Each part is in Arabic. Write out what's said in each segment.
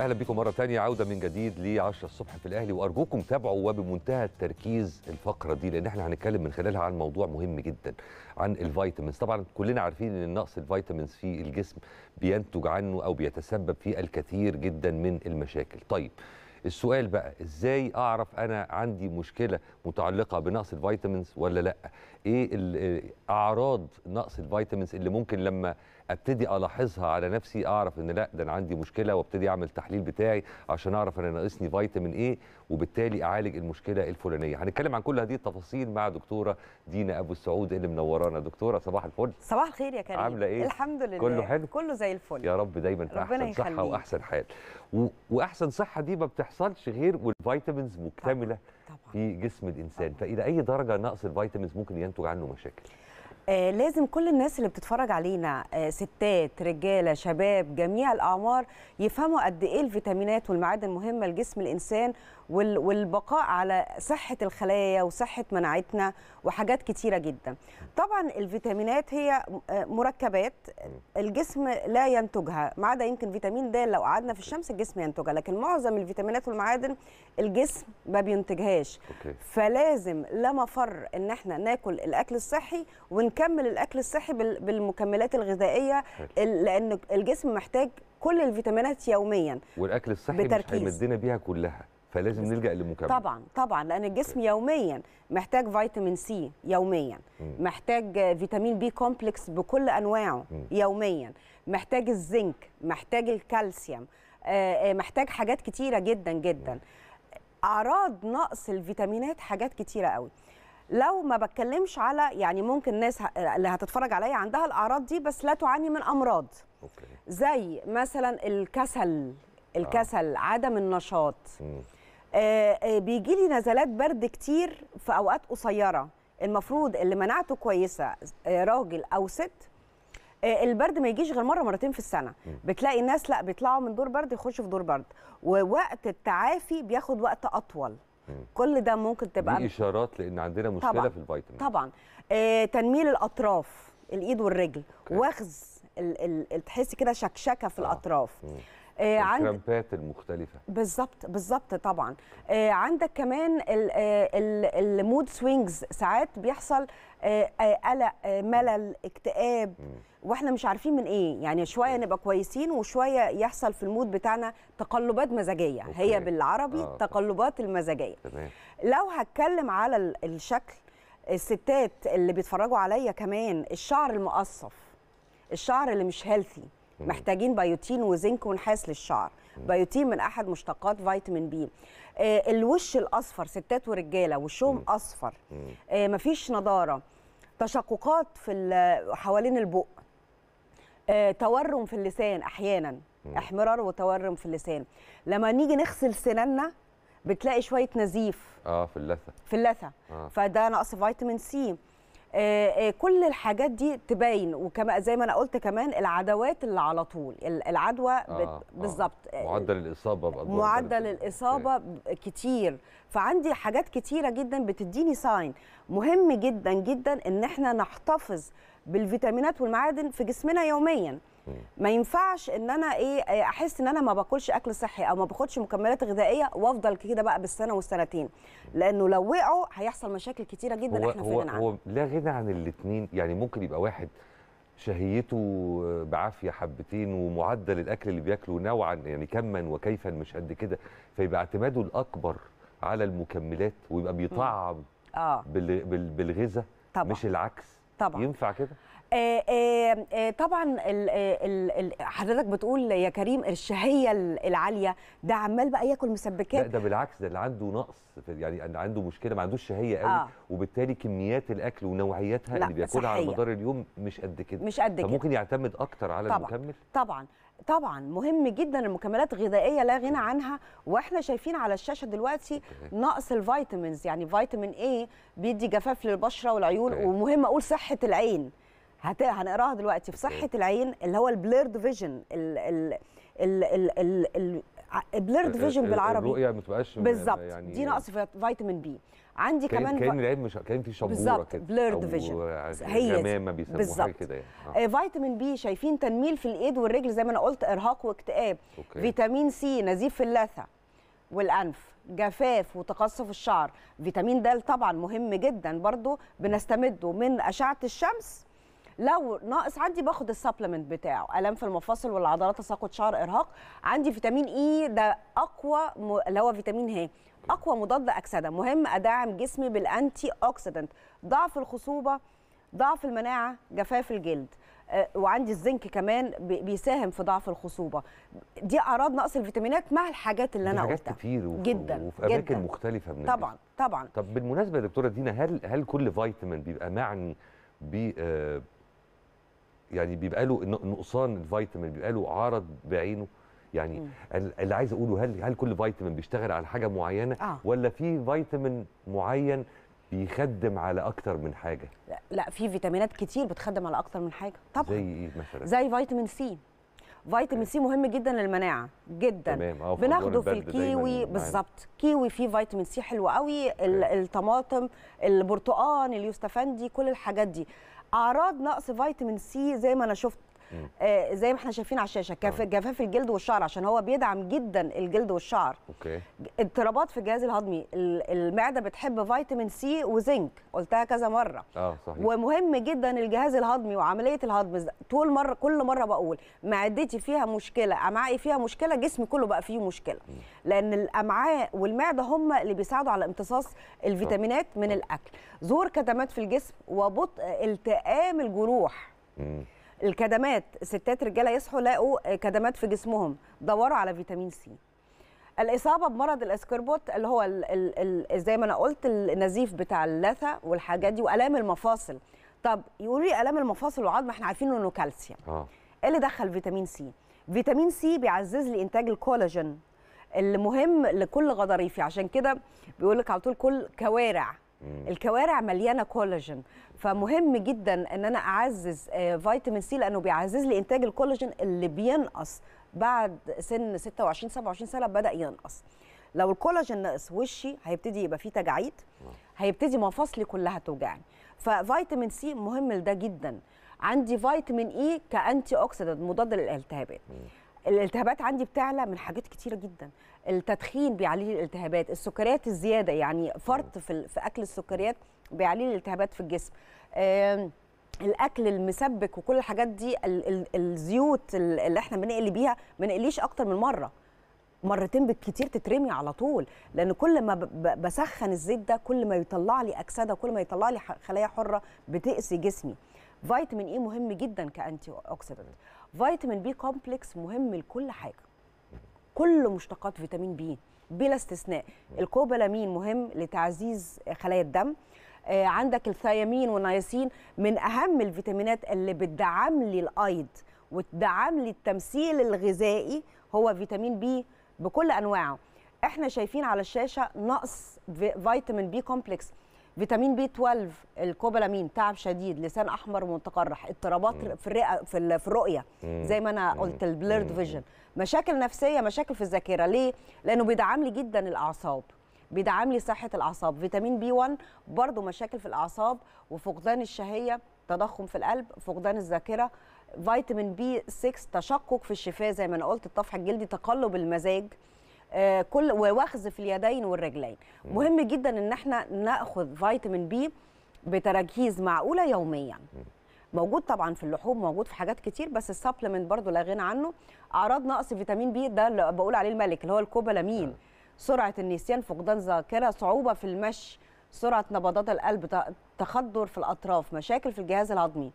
اهلا بكم مره ثانيه عوده من جديد ل 10 الصبح في الاهلي وارجوكم تابعوا وبمنتهى التركيز الفقره دي لان احنا هنتكلم من خلالها عن موضوع مهم جدا عن الفيتامينز طبعا كلنا عارفين ان نقص الفيتامينز في الجسم بينتج عنه او بيتسبب في الكثير جدا من المشاكل طيب السؤال بقى ازاي اعرف انا عندي مشكله متعلقه بنقص الفيتامينز ولا لا ايه, إيه اعراض نقص الفيتامينز اللي ممكن لما ابتدي الاحظها على نفسي اعرف ان لا ده انا عندي مشكله وابتدي اعمل التحليل بتاعي عشان اعرف انا ناقصني فيتامين ايه وبالتالي اعالج المشكله الفلانيه هنتكلم عن كل هذه التفاصيل مع دكتوره دينا ابو السعود اللي منورانا دكتوره صباح الفل صباح الخير يا كريم عامله ايه الحمد لله كله حلو كله زي الفل يا رب دايما في احسن يخليك. صحه واحسن حال و... واحسن صحه دي ما بتحصلش غير والفيتامينز مكتمله طبعا. طبعا. في جسم الانسان طبعا. فالى اي درجه نقص الفيتامينز ممكن ينتج عنه مشاكل آه لازم كل الناس اللي بتتفرج علينا آه ستات رجاله شباب جميع الاعمار يفهموا قد ايه الفيتامينات والمعادن مهمه لجسم الانسان والبقاء على صحة الخلايا وصحة مناعتنا وحاجات كتيرة جدا طبعا الفيتامينات هي آه، مركبات الجسم لا ينتجها ما عدا يمكن فيتامين د لو قعدنا في الشمس الجسم ينتجها لكن معظم الفيتامينات والمعادن الجسم ما بينتجهاش أوكي. فلازم لا مفر ان احنا ناكل الاكل الصحي ونكمل الاكل الصحي بالمكملات الغذائيه لان الجسم محتاج كل الفيتامينات يوميا والاكل الصحي بتركيز. مش هيمدنا بيها كلها فلازم نلجا للمكمل طبعا طبعا لان الجسم يوميا محتاج فيتامين سي يوميا محتاج فيتامين بي كومبلكس بكل انواعه يوميا محتاج الزنك محتاج الكالسيوم آه، آه، محتاج حاجات كتيره جدا جدا اعراض نقص الفيتامينات حاجات كتيره قوي لو ما بتكلمش على يعني ممكن الناس اللي هتتفرج عليا عندها الاعراض دي بس لا تعاني من امراض أوكي. زي مثلا الكسل آه. الكسل آه. عدم النشاط مم. آه، آه، بيجي لي نزلات برد كتير في اوقات قصيره المفروض اللي مناعته كويسه آه، راجل او ست البرد ما يجيش غير مره مرتين في السنه بتلاقي الناس لا بيطلعوا من دور برد يخشوا في دور برد ووقت التعافي بياخد وقت اطول كل ده ممكن تبقى دي اشارات لان عندنا مشكله طبعًا. في الفيتامين طبعا آه تنميل الاطراف الايد والرجل okay. واخذ تحسي كده شكشكه في آه. الاطراف مم. آه عند الكرامبات المختلفه بالظبط بالظبط طبعا آه عندك كمان المود سوينجز آه، ساعات بيحصل آه، آه، قلق ملل اكتئاب واحنا مش عارفين من ايه يعني شويه نبقى كويسين وشويه يحصل في المود بتاعنا تقلبات مزاجيه أوكي. هي بالعربي آه. تقلبات المزاجيه تمام. لو هتكلم على الشكل الستات اللي بيتفرجوا عليا كمان الشعر المقصف الشعر اللي مش هيلثي محتاجين بيوتين وزنك ونحاس للشعر بيوتين من احد مشتقات فيتامين بي آه، الوش الاصفر ستات ورجاله وشهم اصفر آه، مفيش نضاره تشققات في حوالين البق آه، تورم في اللسان احيانا احمرار وتورم في اللسان لما نيجي نغسل سناننا بتلاقي شويه نزيف اه في اللثه في اللثه آه. فده نقص فيتامين سي آه، آه، كل الحاجات دي تبين وكما زي ما انا قلت كمان العدوات اللي على طول العدوى آه, آه. بالظبط آه معدل الاصابه بقى معدل الاصابه كتير فعندي حاجات كتيره جدا بتديني ساين مهم جدا جدا ان احنا نحتفظ بالفيتامينات والمعادن في جسمنا يوميا ما ينفعش ان انا ايه آه، احس ان انا ما باكلش اكل صحي او ما باخدش مكملات غذائيه وافضل كده بقى بالسنه والسنتين لانه لو وقعوا هيحصل مشاكل كتيره جدا هو احنا هو عنها هو لا غنى عن الاثنين يعني ممكن يبقى واحد شهيته بعافيه حبتين ومعدل الاكل اللي بياكله نوعا يعني كما وكيفا مش قد كده فيبقى اعتماده الاكبر على المكملات ويبقى بيطعم آه. بالغذاء مش العكس طبعا ينفع كده آآ آه، آآ آه، آه، طبعا ال ال حضرتك بتقول يا كريم الشهيه العاليه ده عمال بقى ياكل مسبكات لا ده بالعكس ده اللي عنده نقص يعني عنده مشكله ما عندوش شهيه قوي آه. وبالتالي كميات الاكل ونوعياتها اللي بياكلها على مدار اليوم مش قد كده مش قد كده فممكن يعتمد اكتر على طبعًا المكمل طبعا طبعا مهم جدا المكملات الغذائيه لا غنى عنها واحنا شايفين على الشاشه دلوقتي نقص الفيتامينز يعني فيتامين اي بيدي جفاف للبشره والعيون ومهم اقول صحه العين هت... هنقراها دلوقتي في صحه العين اللي هو البليرد فيجن ال... ال... ال... ال... ال... بليرد فيجن بالعربي الرؤيه ما تبقاش بالظبط يعني دي نقص فيتامين بي عندي كان كمان كان العين مش كان في شبوره كده بليرد يعني فيجن هي تمام بيسموها كده يعني آه. فيتامين بي شايفين تنميل في الايد والرجل زي ما انا قلت ارهاق واكتئاب أوكي. فيتامين سي نزيف في اللثه والانف جفاف وتقصف الشعر فيتامين د طبعا مهم جدا برضو بنستمده من اشعه الشمس لو ناقص عندي باخد السبلمنت بتاعه الام في المفاصل والعضلات تساقط شعر ارهاق عندي فيتامين اي e، ده اقوى م... اللي هو فيتامين هي اقوى مضاد اكسده مهم ادعم جسمي بالانتي اوكسيدنت ضعف الخصوبه ضعف المناعه جفاف الجلد آه، وعندي الزنك كمان بيساهم في ضعف الخصوبه دي اعراض نقص الفيتامينات مع الحاجات اللي انا قلتها كتير وفي جدا وفي اماكن جداً. مختلفه من طبعا طبعا طب بالمناسبه يا دكتوره دينا هل هل كل فيتامين بيبقى معني ب آه، يعني بيبقى له نقصان الفيتامين بيبقى له عرض بعينه يعني اللي عايز اقوله هل هل كل فيتامين بيشتغل على حاجه معينه آه. ولا في فيتامين معين بيخدم على اكتر من حاجه لا, لا في فيتامينات كتير بتخدم على اكتر من حاجه طبعا زي ايه مثلا زي فيتامين سي فيتامين سي مهم جدا للمناعه جدا آه، بناخده في الكيوي بالظبط كيوي فيه فيتامين سي حلو قوي الطماطم البرتقال اليوستافندي كل الحاجات دي اعراض نقص فيتامين سي زي ما انا شفت آه، زي ما احنا شايفين على الشاشه آه. جفاف الجلد والشعر عشان هو بيدعم جدا الجلد والشعر اوكي اضطرابات في الجهاز الهضمي المعده بتحب فيتامين سي وزنك قلتها كذا مره اه صحيح ومهم جدا الجهاز الهضمي وعمليه الهضم طول مره كل مره بقول معدتي فيها مشكله امعائي فيها مشكله جسمي كله بقى فيه مشكله لان الامعاء والمعده هم اللي بيساعدوا على امتصاص الفيتامينات آه. من الاكل ظهور كتمات في الجسم وبطء التئام الجروح الكدمات ستات رجاله يصحوا لقوا كدمات في جسمهم دوروا على فيتامين سي الاصابه بمرض الاسكربوت اللي هو الـ الـ زي ما انا قلت النزيف بتاع اللثه والحاجات دي والام المفاصل طب يقولوا لي الام المفاصل والعظم احنا عارفين انه كالسيوم اه ايه اللي دخل فيتامين سي فيتامين سي بيعزز لي انتاج الكولاجين المهم لكل غضاريفي عشان كده بيقول لك على طول كل كوارع الكوارع مليانه كولاجين فمهم جدا ان انا اعزز فيتامين آه، سي لانه بيعزز لي انتاج الكولاجين اللي بينقص بعد سن 26 27 سنه بدا ينقص لو الكولاجين نقص وشي هيبتدي يبقى فيه تجاعيد آه. هيبتدي مفاصلي كلها توجعني ففيتامين سي مهم لده جدا عندي فيتامين اي كانتي اوكسيدنت مضاد للالتهابات الالتهابات عندي بتعلى من حاجات كتيره جدا التدخين بيعلي الالتهابات السكريات الزياده يعني فرط في, في اكل السكريات بيعلي الالتهابات في الجسم الاكل المسبك وكل الحاجات دي الزيوت اللي احنا بنقلي بيها ما نقليش اكتر من مره مرتين بالكتير تترمي على طول لان كل ما بسخن الزيت ده كل ما يطلع لي اكسده وكل ما يطلع لي خلايا حره بتقسي جسمي فيتامين اي e مهم جدا كانتي اوكسيدنت فيتامين بي كومبلكس مهم لكل حاجه كل مشتقات فيتامين بي بلا استثناء الكوبالامين مهم لتعزيز خلايا الدم آه، عندك الثيامين والنياسين من اهم الفيتامينات اللي بتدعم لي الايض وتدعم لي التمثيل الغذائي هو فيتامين بي بكل انواعه احنا شايفين على الشاشه نقص فيتامين بي كومبلكس فيتامين بي 12 الكوبالامين تعب شديد لسان احمر متقرح اضطرابات في الرئه في, الرؤيه زي ما انا قلت البليرد فيجن مشاكل نفسيه مشاكل في الذاكره ليه لانه بيدعم لي جدا الاعصاب بيدعم لي صحه الاعصاب فيتامين بي 1 برضه مشاكل في الاعصاب وفقدان الشهيه تضخم في القلب فقدان الذاكره فيتامين بي 6 تشقق في الشفاه زي ما انا قلت الطفح الجلدي تقلب المزاج آه، كل ووخز في اليدين والرجلين مهم جدا ان احنا ناخذ فيتامين بي بتراكيز معقوله يوميا موجود طبعا في اللحوم موجود في حاجات كتير بس السبلمنت برضو لا غنى عنه اعراض نقص فيتامين بي ده اللي بقول عليه الملك اللي هو الكوبالامين سرعه النسيان فقدان ذاكره صعوبه في المشي سرعه نبضات القلب تخدر في الاطراف مشاكل في الجهاز الهضمي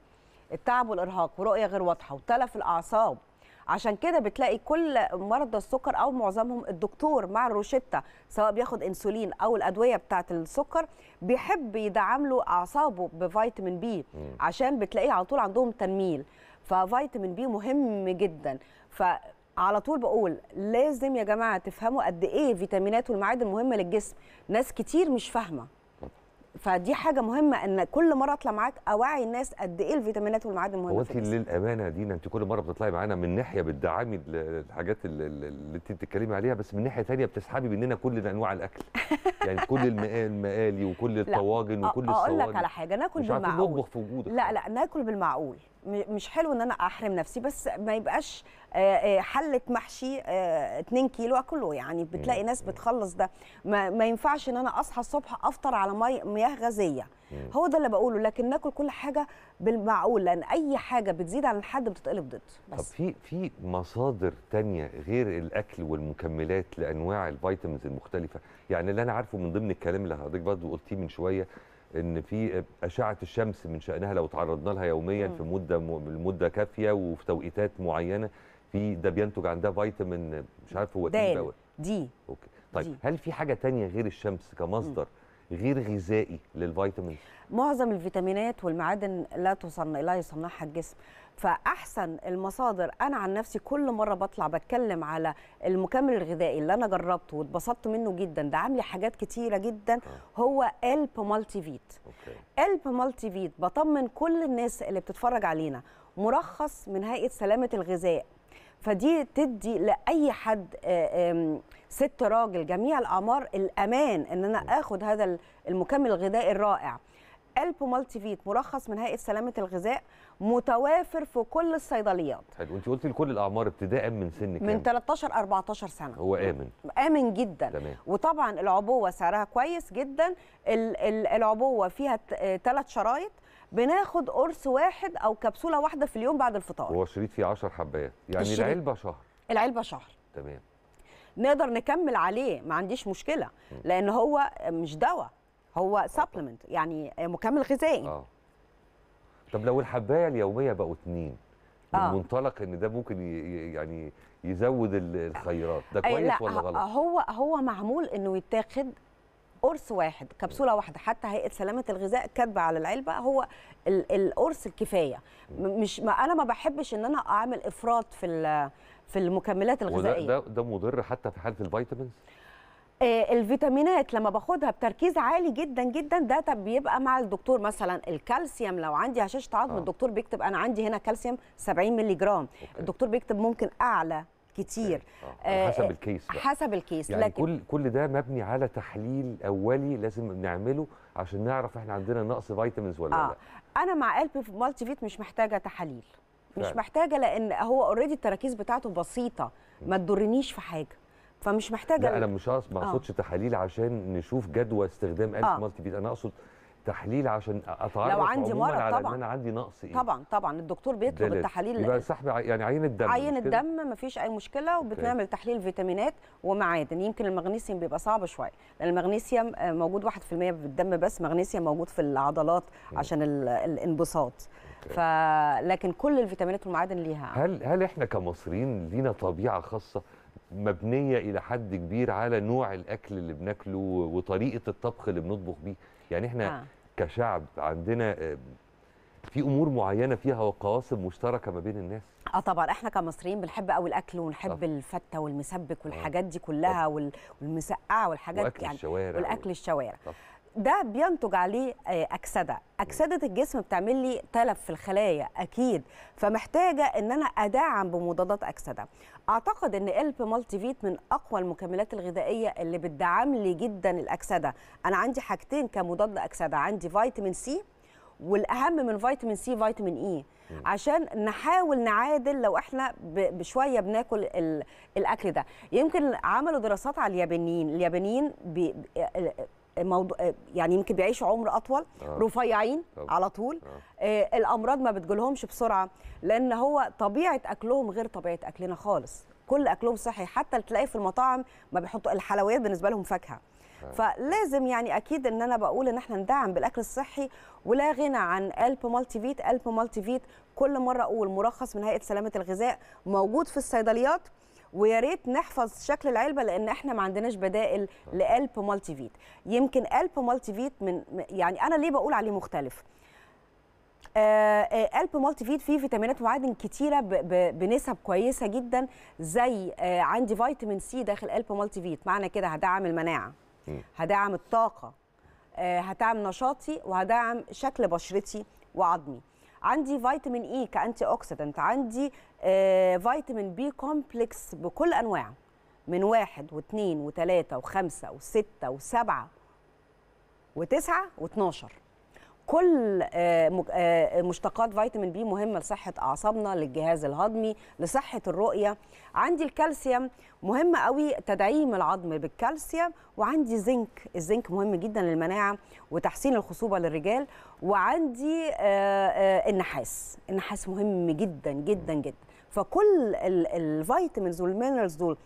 التعب والارهاق ورؤيه غير واضحه وتلف الاعصاب عشان كده بتلاقي كل مرضى السكر او معظمهم الدكتور مع الروشتة سواء بياخد انسولين او الادويه بتاعه السكر بيحب يدعم له اعصابه بفيتامين بي عشان بتلاقيه على طول عندهم تنميل ففيتامين بي مهم جدا ف على طول بقول لازم يا جماعه تفهموا قد ايه فيتامينات والمعادن مهمه للجسم ناس كتير مش فاهمه فدي حاجه مهمه ان كل مره اطلع معاك اوعي الناس قد ايه الفيتامينات والمعادن مهمه هو انت للامانه دينا انت كل مره بتطلعي معانا من ناحيه بتدعمي الحاجات اللي انت بتتكلمي عليها بس من ناحيه ثانيه بتسحبي مننا كل انواع الاكل يعني كل المقالي وكل الطواجن وكل الصواني اقول لك على حاجه ناكل بالمعقول نطبخ في وجودك لا لا ناكل بالمعقول مش حلو ان انا احرم نفسي بس ما يبقاش حله محشي 2 كيلو اكله يعني بتلاقي ناس بتخلص ده ما, ما ينفعش ان انا اصحى الصبح افطر على مياه غازيه هو ده اللي بقوله لكن ناكل كل حاجه بالمعقول لان اي حاجه بتزيد عن الحد بتتقلب ضد بس طب في في مصادر تانية غير الاكل والمكملات لانواع الفيتامينز المختلفه يعني اللي انا عارفه من ضمن الكلام اللي حضرتك برضه قلتيه من شويه ان في اشعه الشمس من شانها لو تعرضنا لها يوميا في مده لمده كافيه وفي توقيتات معينه في ده بينتج عندها فيتامين مش عارف هو ايه دي اوكي طيب دي. هل في حاجه تانية غير الشمس كمصدر م. غير غذائي للفيتامين معظم الفيتامينات والمعادن لا تصنع لا يصنعها الجسم فاحسن المصادر انا عن نفسي كل مره بطلع بتكلم على المكمل الغذائي اللي انا جربته واتبسطت منه جدا ده عامل حاجات كتيره جدا آه. هو الب مالتي فيت الب مالتي فيت بطمن كل الناس اللي بتتفرج علينا مرخص من هيئه سلامه الغذاء فدي تدي لاي حد آه، ست راجل جميع الاعمار الامان ان انا اخد هذا المكمل الغذائي الرائع الب مالتي فيت مرخص من هيئه سلامه الغذاء متوافر في كل الصيدليات حلو انت قلتي لكل الاعمار ابتداء من سن كام من 13 14 سنه هو امن امن جدا تمام. وطبعا العبوه سعرها كويس جدا العبوه فيها ثلاث شرايط بناخد قرص واحد او كبسوله واحده في اليوم بعد الفطار هو شريط فيه 10 حبات يعني الشريط. العلبه شهر العلبه شهر تمام نقدر نكمل عليه ما عنديش مشكله لان هو مش دواء هو سبلمنت آه. يعني مكمل غذائي اه طب لو الحبايه اليوميه بقوا اتنين آه. من منطلق ان ده ممكن يعني يزود الخيرات ده أيوة، كويس لا ولا غلط هو هو معمول انه يتاخد قرص واحد كبسوله واحده حتى هيئه سلامه الغذاء كاتبه على العلبه هو القرص الكفايه مش ما انا ما بحبش ان انا اعمل افراط في في المكملات الغذائيه وده ده, ده مضر حتى في حاله الفيتامينز آه، الفيتامينات لما باخدها بتركيز عالي جدا جدا ده بيبقى مع الدكتور مثلا الكالسيوم لو عندي هشاشه عظم آه. الدكتور بيكتب انا عندي هنا كالسيوم 70 مللي جرام أوكي. الدكتور بيكتب ممكن اعلى كتير آه،, آه. حسب آه، الكيس بقى. حسب الكيس يعني لكن كل كل ده مبني على تحليل اولي لازم نعمله عشان نعرف احنا عندنا نقص فيتامينز ولا آه. لا انا مع قلب مالتي فيت مش محتاجه تحاليل مش فعلا. محتاجه لان هو اوريدي التراكيز بتاعته بسيطه ما تضرنيش في حاجه فمش محتاجه لا انا مش ما آه. اقصدش آه. تحاليل عشان نشوف جدوى استخدام ألف آه. مالتي بيت انا اقصد تحليل عشان اتعرف لو عندي مرض على طبعا ان انا عندي نقص ايه طبعا طبعا الدكتور بيطلب التحاليل يبقى سحب يعني عين الدم عين الدم مفيش اي مشكله وبتعمل تحليل فيتامينات ومعادن يمكن المغنيسيوم بيبقى صعب شويه لان المغنيسيوم آه، موجود 1% في الدم بس مغنيسيوم موجود في العضلات عشان الانبساط لكن كل الفيتامينات والمعادن ليها هل هل احنا كمصريين لينا طبيعه خاصه مبنيه الى حد كبير على نوع الاكل اللي بناكله وطريقه الطبخ اللي بنطبخ بيه يعني احنا آه. كشعب عندنا آه، في امور معينه فيها وقواسم مشتركه ما بين الناس اه طبعا احنا كمصريين بنحب قوي الاكل ونحب آه. الفته والمسبك آه. والحاجات دي كلها آه. والمسقعه والحاجات واكل يعني الشوارع والاكل الشوارع طب. ده بينتج عليه آه، اكسده اكسده الجسم بتعمل لي تلف في الخلايا اكيد فمحتاجه ان انا ادعم بمضادات اكسده اعتقد ان الب مالتي فيت من اقوى المكملات الغذائيه اللي بتدعم لي جدا الاكسده انا عندي حاجتين كمضاد لاكسده عندي فيتامين سي والاهم من فيتامين سي فيتامين اي عشان نحاول نعادل لو احنا بشويه بناكل الاكل ده يمكن عملوا دراسات على اليابانيين اليابانيين آه، آه، موضوع يعني يمكن بيعيشوا عمر اطول آه. رفيعين طب. على طول آه. آه الامراض ما بتجيلهمش بسرعه لان هو طبيعه اكلهم غير طبيعه اكلنا خالص كل اكلهم صحي حتى تلاقي في المطاعم ما بيحطوا الحلويات بالنسبه لهم فاكهه آه. فلازم يعني اكيد ان انا بقول ان احنا ندعم بالاكل الصحي ولا غنى عن الب مالتي فيت الب مالتي فيت كل مره اقول مرخص من هيئه سلامه الغذاء موجود في الصيدليات ويا ريت نحفظ شكل العلبه لان احنا ما عندناش بدائل لالب مالتي فيت يمكن الب مالتي فيت من يعني انا ليه بقول عليه مختلف آه، آه، الب مالتي فيت فيه فيتامينات ومعادن كتيره بنسب كويسه جدا زي آه، عندي فيتامين سي داخل الب مالتي فيت معنى كده هدعم المناعه هدعم الطاقه هدعم نشاطي وهدعم شكل بشرتي وعظمي عندي فيتامين اي كانتي اوكسيدنت عندي آه، فيتامين بي كومبلكس بكل انواع من واحد واثنين وثلاثه وخمسه وسته وسبعه وتسعه واثناشر كل آه، آه، مشتقات فيتامين بي مهمه لصحه اعصابنا للجهاز الهضمي لصحه الرؤيه عندي الكالسيوم مهم قوي تدعيم العظم بالكالسيوم وعندي زنك الزنك مهم جدا للمناعه وتحسين الخصوبه للرجال وعندي آه، النحاس النحاس مهم جدا جدا جدا فكل الفيتامينز والمينرالز دول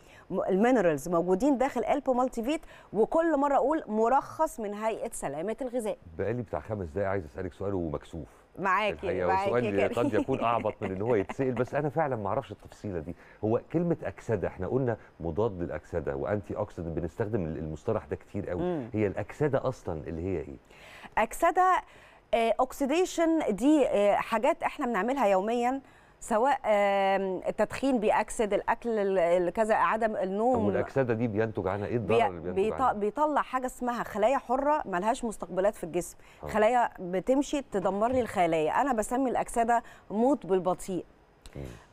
المينرالز موجودين داخل البو مالتي فيت وكل مره اقول مرخص من هيئه سلامه الغذاء بقالي بتاع خمس دقايق عايز اسالك سؤال ومكسوف معاكي معاكي قد يكون اعبط من ان هو يتسال بس انا فعلا ما اعرفش التفصيله دي هو كلمه اكسده احنا قلنا مضاد للاكسده وانتي اوكسيدنت بنستخدم المصطلح ده كتير قوي مم. هي الاكسده اصلا اللي هي ايه اكسده اوكسيديشن آه، دي آه، حاجات احنا بنعملها يوميا سواء التدخين بيأكسد الاكل كذا عدم النوم والاكسده دي بينتج عنها ايه الضرر اللي بينتج عنها؟ بيطلع حاجه اسمها خلايا حره ملهاش مستقبلات في الجسم آه. خلايا بتمشي تدمر لي الخلايا انا بسمي الاكسده موت بالبطيء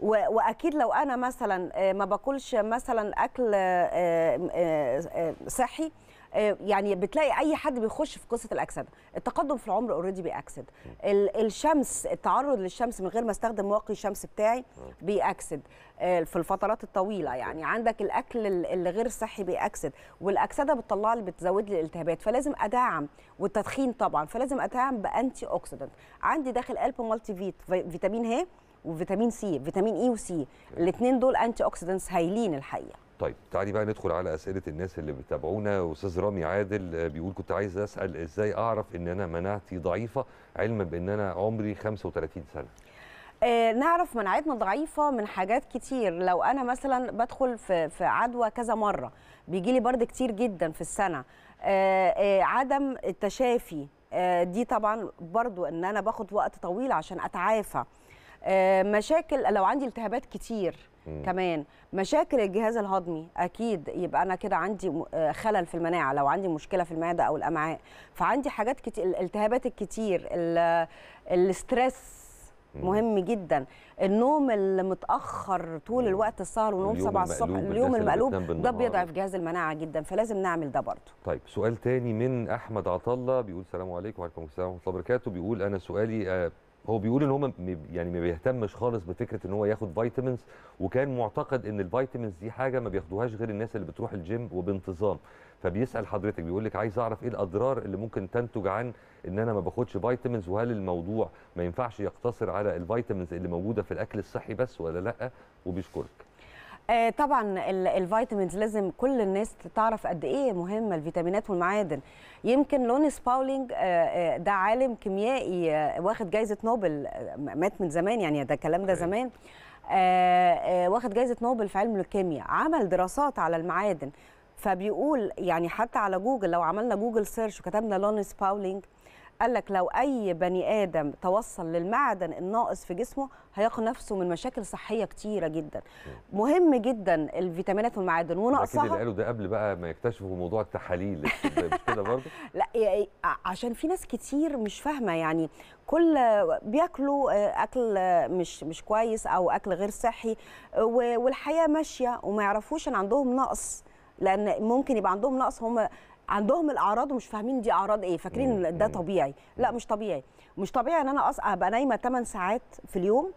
واكيد لو انا مثلا آه، ما باكلش مثلا اكل آه، صحي آه، يعني بتلاقي اي حد بيخش في قصه الاكسده التقدم في العمر اوريدي بيأكسد الشمس التعرض للشمس من غير ما استخدم واقي الشمس بتاعي بيأكسد آه، في الفترات الطويله يعني عندك الاكل اللي غير صحي بيأكسد والاكسده بتطلع لي بتزود لي الالتهابات فلازم ادعم والتدخين طبعا فلازم ادعم بانتي اوكسيدنت عندي داخل قلب مالتي فيت فيتامين ه وفيتامين سي فيتامين اي e وسي الاثنين دول انتي اوكسيدنتس هايلين الحقيقه طيب تعالي بقى ندخل على اسئله الناس اللي بتابعونا استاذ رامي عادل آه، بيقول كنت عايز اسال ازاي اعرف ان انا مناعتي ضعيفه علما بان انا عمري 35 سنه آه، نعرف مناعتنا ضعيفه من حاجات كتير لو انا مثلا بدخل في في عدوى كذا مره بيجي لي برد كتير جدا في السنه آه، عدم التشافي دي طبعا برضو ان انا باخد وقت طويل عشان اتعافى آه، مشاكل لو عندي التهابات كتير مم. كمان مشاكل الجهاز الهضمي اكيد يبقى انا كده عندي آه، خلل في المناعه لو عندي مشكله في المعده او الامعاء فعندي حاجات كتير الالتهابات الكتير الاسترس مهم جدا النوم المتاخر طول الوقت السهر ونوم 7 الصبح اليوم المقلوب ده بيضعف جهاز المناعه جدا فلازم نعمل ده برضه طيب سؤال تاني من احمد عطله بيقول السلام عليكم وعليكم السلام ورحمه الله وبركاته بيقول انا سؤالي آه، هو بيقول ان هو يعني ما بيهتمش خالص بفكره ان هو ياخد فيتامينز وكان معتقد ان الفيتامينز دي حاجه ما بياخدوهاش غير الناس اللي بتروح الجيم وبانتظام فبيسال حضرتك بيقول لك عايز اعرف ايه الاضرار اللي ممكن تنتج عن ان انا ما باخدش فيتامينز وهل الموضوع ما ينفعش يقتصر على الفيتامينز اللي موجوده في الاكل الصحي بس ولا لا وبيشكرك آه طبعا الفيتامينز لازم كل الناس تعرف قد ايه مهمه الفيتامينات والمعادن يمكن لونيس باولينج آه،, آه ده عالم كيميائي آه واخد جائزه نوبل آه، مات من زمان يعني ده الكلام ده زمان آه، واخد جائزه نوبل في علم الكيمياء عمل دراسات على المعادن فبيقول يعني حتى على جوجل لو عملنا جوجل سيرش وكتبنا لونيس باولينج قال لك لو اي بني ادم توصل للمعدن الناقص في جسمه هيقي نفسه من مشاكل صحيه كتيره جدا مهم جدا الفيتامينات والمعادن ونقصها اكيد قالوا ده قبل بقى ما يكتشفوا موضوع التحاليل مش كده برضه لا عشان في ناس كتير مش فاهمه يعني كل بياكلوا آه، اكل مش مش كويس او اكل غير صحي آه، والحياه ماشيه وما يعرفوش ان عندهم نقص لان ممكن يبقى عندهم نقص هم عندهم الاعراض ومش فاهمين دي اعراض ايه فاكرين ده طبيعي لا مش طبيعي مش طبيعي ان انا ابقى نايمه 8 ساعات في اليوم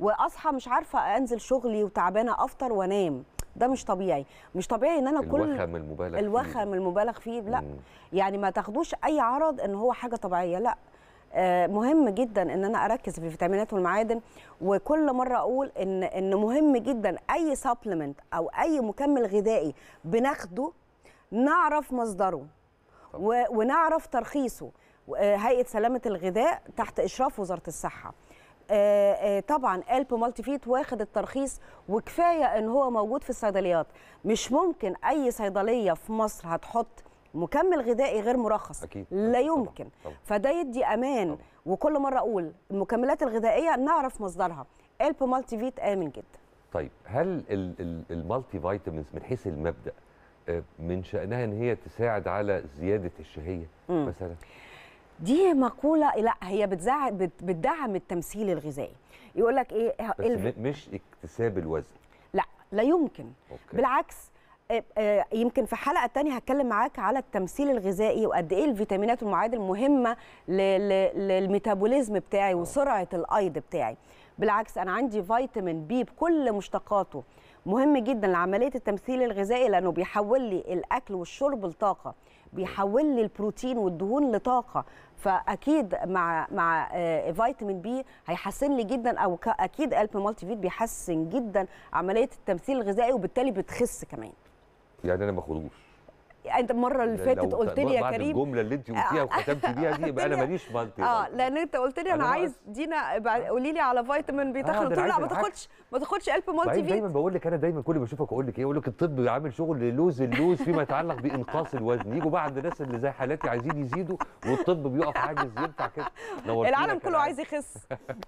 واصحى مش عارفه انزل شغلي وتعبانه افطر وانام ده مش طبيعي مش طبيعي ان انا كل الوخم المبالغ فيه الوخم المبالغ فيه لا مم. يعني ما تاخدوش اي عرض ان هو حاجه طبيعيه لا آه، مهم جدا ان انا اركز في الفيتامينات والمعادن وكل مره اقول ان ان مهم جدا اي سبلمنت او اي مكمل غذائي بناخده نعرف مصدره و... ونعرف ترخيصه آه، هيئه سلامه الغذاء تحت اشراف وزاره الصحه آه، آه، طبعا الب مالتي فيت واخد الترخيص وكفايه ان هو موجود في الصيدليات مش ممكن اي صيدليه في مصر هتحط مكمل غذائي غير مرخص أكيد. لا يمكن طبعا. طبعا. فده يدي امان طبعا. وكل مره اقول المكملات الغذائيه نعرف مصدرها الب مالتي فيت امن جدا طيب هل المالتي فيتامينز من حيث المبدا من شأنها إن هي تساعد على زيادة الشهية مثلا دي مقولة لا هي بتدعم التمثيل الغذائي يقول لك ايه بس مش اكتساب الوزن لا لا يمكن أوكي. بالعكس آه، آه، يمكن في حلقه تانية هتكلم معاك على التمثيل الغذائي وقد ايه الفيتامينات والمعادن مهمه للميتابوليزم بتاعي آه. وسرعه الايض بتاعي بالعكس انا عندي فيتامين بي بكل مشتقاته مهم جدا لعمليه التمثيل الغذائي لانه بيحول لي الاكل والشرب لطاقه بيحول لي البروتين والدهون لطاقه فاكيد مع مع آه، فيتامين بي هيحسن لي جدا او اكيد الب مالتي فيت بيحسن جدا عمليه التمثيل الغذائي وبالتالي بتخس كمان يعني انا ما باخدوش انت المره اللي فاتت قلت لي يا كريم الجمله اللي انت قلتيها وختمت بيها دي يبقى انا ماليش منطق اه لان انت قلت لي انا عايز دينا قولي لي على فيتامين بيتاخد آه لا ما تاخدش ما تاخدش الب مالتي فيت دايما بقول لك انا دايما كل ما اشوفك اقول لك ايه اقول لك الطب عامل شغل لوز اللوز فيما يتعلق بانقاص الوزن يجوا بقى عند الناس اللي زي حالاتي عايزين يزيدوا والطب بيقف عاجز ينفع كده العالم كله عايز يخس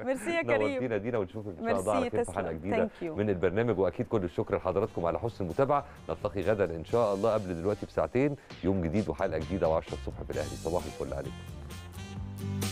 ميرسي يا كريم نورتينا دينا ونشوفك ان شاء الله في حلقه جديده من البرنامج واكيد كل الشكر لحضراتكم على حسن المتابعه نلتقي غدا ان شاء الله قبل دلوقتي بساعه ساعتين يوم جديد وحلقه جديده و10 الصبح في الاهلي صباح الفل عليكم